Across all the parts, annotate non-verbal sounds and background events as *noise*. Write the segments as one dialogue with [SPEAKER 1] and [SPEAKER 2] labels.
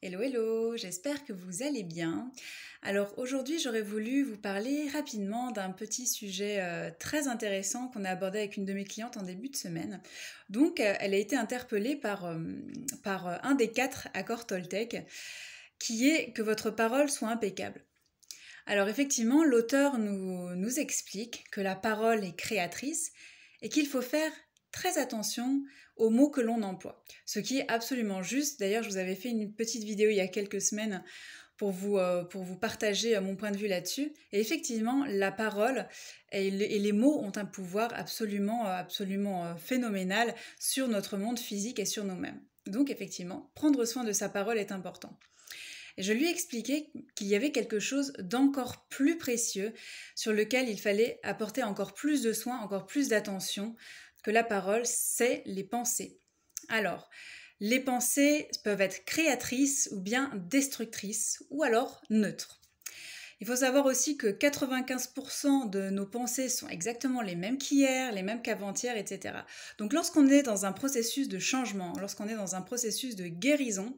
[SPEAKER 1] Hello, hello, j'espère que vous allez bien. Alors aujourd'hui, j'aurais voulu vous parler rapidement d'un petit sujet euh, très intéressant qu'on a abordé avec une de mes clientes en début de semaine. Donc, euh, elle a été interpellée par, euh, par un des quatre accords Toltec, qui est que votre parole soit impeccable. Alors effectivement, l'auteur nous, nous explique que la parole est créatrice et qu'il faut faire très attention aux mots que l'on emploie. Ce qui est absolument juste. D'ailleurs, je vous avais fait une petite vidéo il y a quelques semaines pour vous, euh, pour vous partager euh, mon point de vue là-dessus. Et effectivement, la parole et, les mots ont un pouvoir absolument, euh, absolument phénoménal sur notre monde physique et sur nous-mêmes. Donc effectivement, prendre soin de sa parole est important. je lui expliquais qu'il y avait quelque chose d'encore plus précieux sur lequel il fallait apporter encore plus de soins, encore plus d'attention la parole, c'est les pensées. Alors, les pensées peuvent être créatrices ou bien destructrices ou alors neutres. Il faut savoir aussi que 95% de nos pensées sont exactement les mêmes qu'hier, les mêmes qu'avant-hier, etc. Donc lorsqu'on est dans un processus de changement, lorsqu'on est dans un processus de guérison,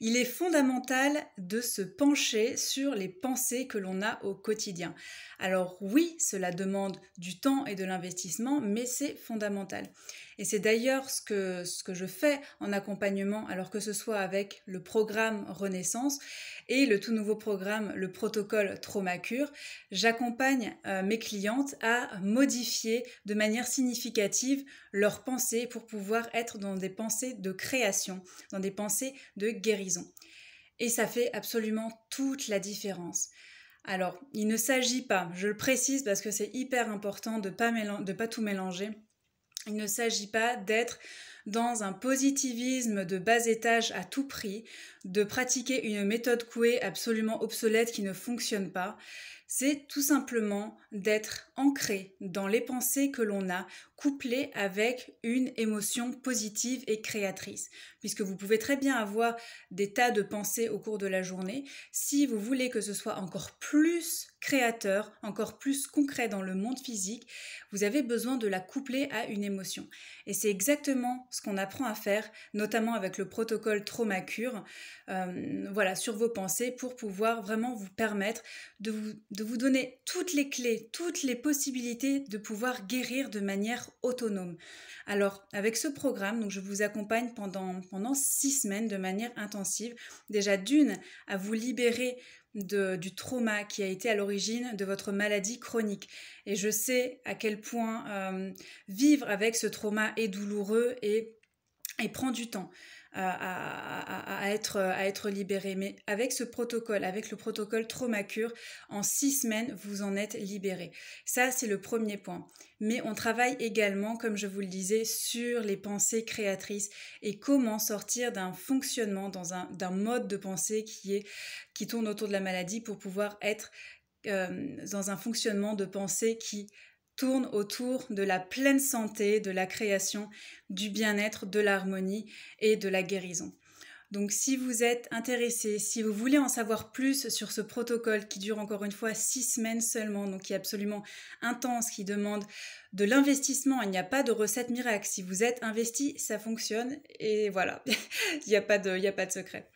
[SPEAKER 1] il est fondamental de se pencher sur les pensées que l'on a au quotidien. Alors oui, cela demande du temps et de l'investissement, mais c'est fondamental. Et c'est d'ailleurs ce que, ce que je fais en accompagnement, alors que ce soit avec le programme Renaissance et le tout nouveau programme, le protocole trauma cure, j'accompagne euh, mes clientes à modifier de manière significative leurs pensées pour pouvoir être dans des pensées de création, dans des pensées de guérison. Et ça fait absolument toute la différence. Alors, il ne s'agit pas, je le précise parce que c'est hyper important de ne de pas tout mélanger, il ne s'agit pas d'être dans un positivisme de bas étage à tout prix, de pratiquer une méthode couée absolument obsolète qui ne fonctionne pas c'est tout simplement d'être ancré dans les pensées que l'on a, couplé avec une émotion positive et créatrice. Puisque vous pouvez très bien avoir des tas de pensées au cours de la journée, si vous voulez que ce soit encore plus créateur, encore plus concret dans le monde physique, vous avez besoin de la coupler à une émotion. Et c'est exactement ce qu'on apprend à faire, notamment avec le protocole Traumacure, euh, cure voilà, sur vos pensées, pour pouvoir vraiment vous permettre de vous de vous donner toutes les clés, toutes les possibilités de pouvoir guérir de manière autonome. Alors, avec ce programme, donc je vous accompagne pendant, six semaines de manière intensive. Déjà d'une, à vous libérer du trauma qui a été à l'origine de votre maladie chronique. Et je sais à quel point euh, vivre avec ce trauma est douloureux et prend du temps à, être, à libéré. Mais avec ce protocole, avec le protocole Traumacure, en six semaines, vous en êtes libéré. Ça, c'est le premier point. Mais on travaille également, comme je vous le disais, sur les pensées créatrices et comment sortir d'un fonctionnement, dans un, d'un mode de pensée qui, est, qui tourne autour de la maladie pour pouvoir être euh, dans un fonctionnement de pensée qui tourne autour de la pleine santé, de la création, du bien-être, de l'harmonie et de la guérison. Donc si vous êtes intéressé, si vous voulez en savoir plus sur ce protocole qui dure encore une fois six semaines seulement, donc qui est absolument intense, qui demande de l'investissement, il n'y a pas de recette miracle. Si vous êtes investi, ça fonctionne et voilà, *laughs* il n'y a, pas de, a pas de secret.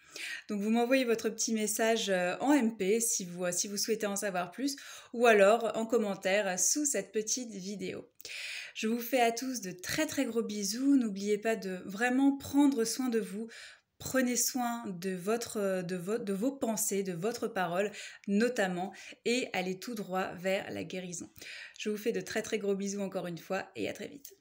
[SPEAKER 1] Donc vous m'envoyez votre petit message euh, en MP si vous, souhaitez en savoir plus ou alors en commentaire sous cette petite vidéo. Je vous fais à tous de très très gros bisous. N'oubliez pas de vraiment prendre soin de vous prenez soin de, votre, de, vos pensées, de votre parole notamment, et allez tout droit vers la guérison. Je vous fais de très très gros bisous encore une fois et à très vite.